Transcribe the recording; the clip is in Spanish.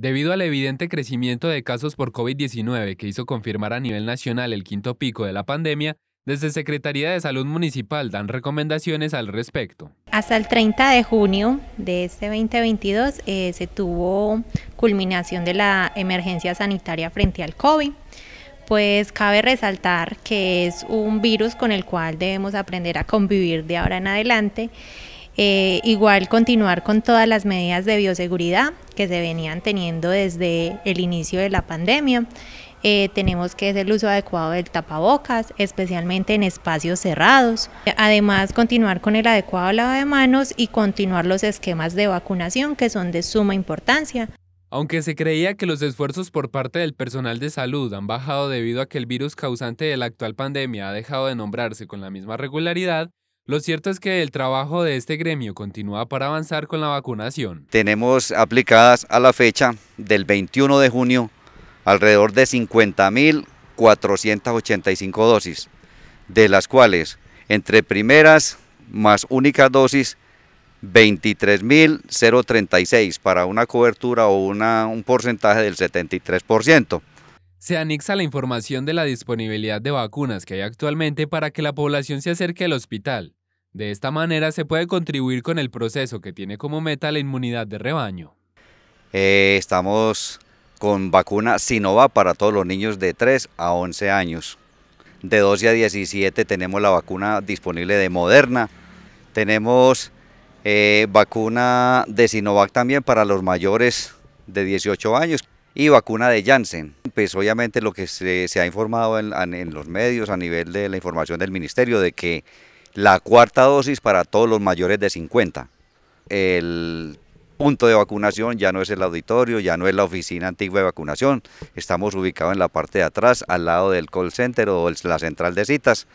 Debido al evidente crecimiento de casos por COVID-19 que hizo confirmar a nivel nacional el quinto pico de la pandemia, desde Secretaría de Salud Municipal dan recomendaciones al respecto. Hasta el 30 de junio de este 2022 eh, se tuvo culminación de la emergencia sanitaria frente al COVID. Pues cabe resaltar que es un virus con el cual debemos aprender a convivir de ahora en adelante eh, igual continuar con todas las medidas de bioseguridad que se venían teniendo desde el inicio de la pandemia. Eh, tenemos que hacer el uso adecuado del tapabocas, especialmente en espacios cerrados. Además, continuar con el adecuado lavado de manos y continuar los esquemas de vacunación que son de suma importancia. Aunque se creía que los esfuerzos por parte del personal de salud han bajado debido a que el virus causante de la actual pandemia ha dejado de nombrarse con la misma regularidad, lo cierto es que el trabajo de este gremio continúa para avanzar con la vacunación. Tenemos aplicadas a la fecha del 21 de junio alrededor de 50.485 dosis, de las cuales entre primeras más únicas dosis 23.036 para una cobertura o una, un porcentaje del 73%. Se anexa la información de la disponibilidad de vacunas que hay actualmente para que la población se acerque al hospital. De esta manera se puede contribuir con el proceso que tiene como meta la inmunidad de rebaño. Eh, estamos con vacuna Sinova para todos los niños de 3 a 11 años. De 12 a 17 tenemos la vacuna disponible de Moderna. Tenemos eh, vacuna de Sinovac también para los mayores de 18 años y vacuna de Janssen. Pues obviamente lo que se, ha informado en los medios a nivel de la información del ministerio de que la cuarta dosis para todos los mayores de 50. El punto de vacunación ya no es el auditorio, ya no es la oficina antigua de vacunación, estamos ubicados en la parte de atrás, al lado del call center o la central de citas.